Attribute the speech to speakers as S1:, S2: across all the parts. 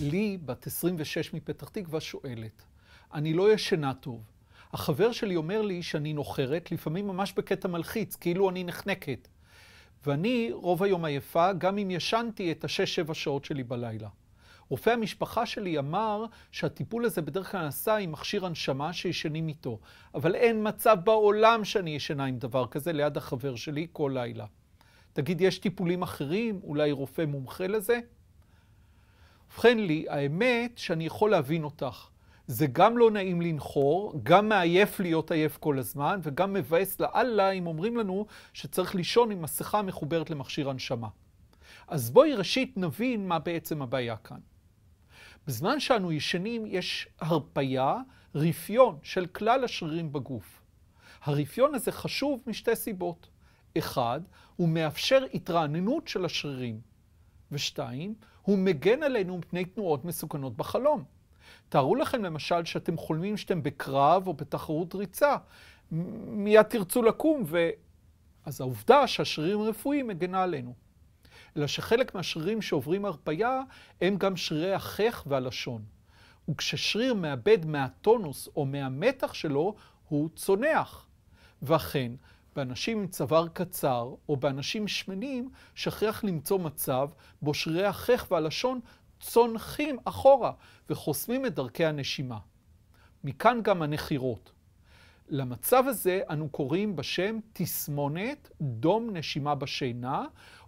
S1: לי, בת 26 מפתח תקווה, שואלת, אני לא ישנה טוב. החבר שלי אומר לי שאני נוחרת, לפעמים ממש בקטע מלחיץ, כאילו אני נחנקת. ואני רוב היום עייפה, גם אם ישנתי את השש-שבע שעות שלי בלילה. רופא המשפחה שלי אמר שהטיפול הזה בדרך כלל נעשה עם מכשיר הנשמה שישנים איתו, אבל אין מצב בעולם שאני ישנה עם דבר כזה ליד החבר שלי כל לילה. תגיד, יש טיפולים אחרים? אולי רופא מומחה לזה? ובכן לי, האמת שאני יכול להבין אותך. זה גם לא נעים לנחור, גם מעייף להיות עייף כל הזמן, וגם מבאס לאללה אם אומרים לנו שצריך לישון עם מסכה מחוברת למכשיר הנשמה. אז בואי ראשית נבין מה בעצם הבעיה כאן. בזמן שאנו ישנים יש הרפייה, רפיון של כלל השרירים בגוף. הרפיון הזה חשוב משתי סיבות. אחד, הוא מאפשר התרעננות של השרירים. ושתיים, הוא מגן עלינו מפני תנועות מסוכנות בחלום. תארו לכם למשל שאתם חולמים שאתם בקרב או בתחרות ריצה. מיד תרצו לקום, ו... אז העובדה שהשרירים הרפואיים מגנה עלינו. אלא שחלק מהשרירים שעוברים הרפייה הם גם שרירי החך והלשון. וכששריר מאבד מהטונוס או מהמתח שלו, הוא צונח. ואכן, באנשים עם צוואר קצר או באנשים שמנים, שכיח למצוא מצב בו שרירי החך והלשון צונחים אחורה וחוסמים את דרכי הנשימה. מכאן גם הנחירות. למצב הזה אנו קוראים בשם תסמונת דום נשימה בשינה,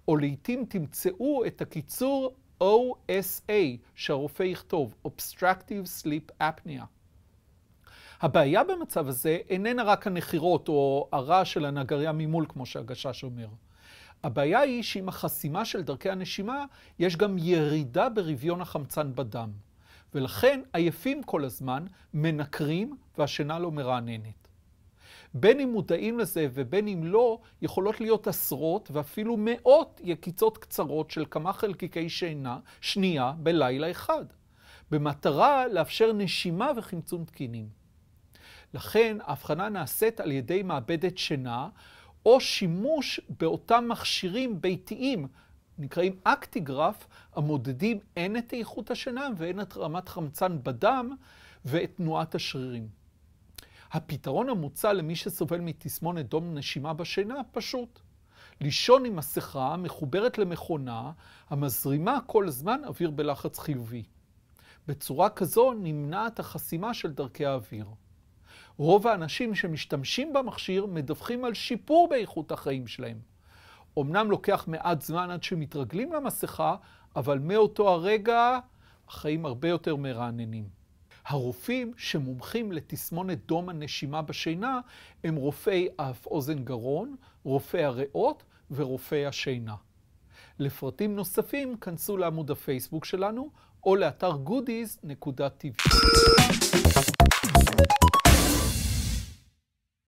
S1: או לעיתים תמצאו את הקיצור OSA שהרופא יכתוב, Obstructive Sleep Apnea. הבעיה במצב הזה איננה רק הנחירות או הרע של הנגריה ממול, כמו שהגשש אומר. הבעיה היא שעם החסימה של דרכי הנשימה, יש גם ירידה ברביון החמצן בדם. ולכן עייפים כל הזמן, מנקרים, והשינה לא מרעננת. בין אם מודעים לזה ובין אם לא, יכולות להיות עשרות ואפילו מאות יקיצות קצרות של כמה חלקיקי שינה, שנייה, בלילה אחד, במטרה לאפשר נשימה וחמצון תקינים. לכן ההבחנה נעשית על ידי מעבדת שינה, או שימוש באותם מכשירים ביתיים, נקראים אקטיגרף, המודדים הן את איכות השינה והן את רמת חמצן בדם ואת תנועת השרירים. הפתרון המוצע למי שסובל מתסמונת דום נשימה בשינה פשוט. לישון עם מסכה מחוברת למכונה המזרימה כל הזמן אוויר בלחץ חיובי. בצורה כזו נמנעת החסימה של דרכי האוויר. רוב האנשים שמשתמשים במכשיר מדווחים על שיפור באיכות החיים שלהם. אמנם לוקח מעט זמן עד שמתרגלים למסכה, אבל מאותו הרגע החיים הרבה יותר מרעננים. הרופאים שמומחים לתסמונת דום הנשימה בשינה הם רופאי אף אוזן גרון, רופאי הריאות ורופאי השינה. לפרטים נוספים כנסו לעמוד הפייסבוק שלנו או לאתר goodies.tv.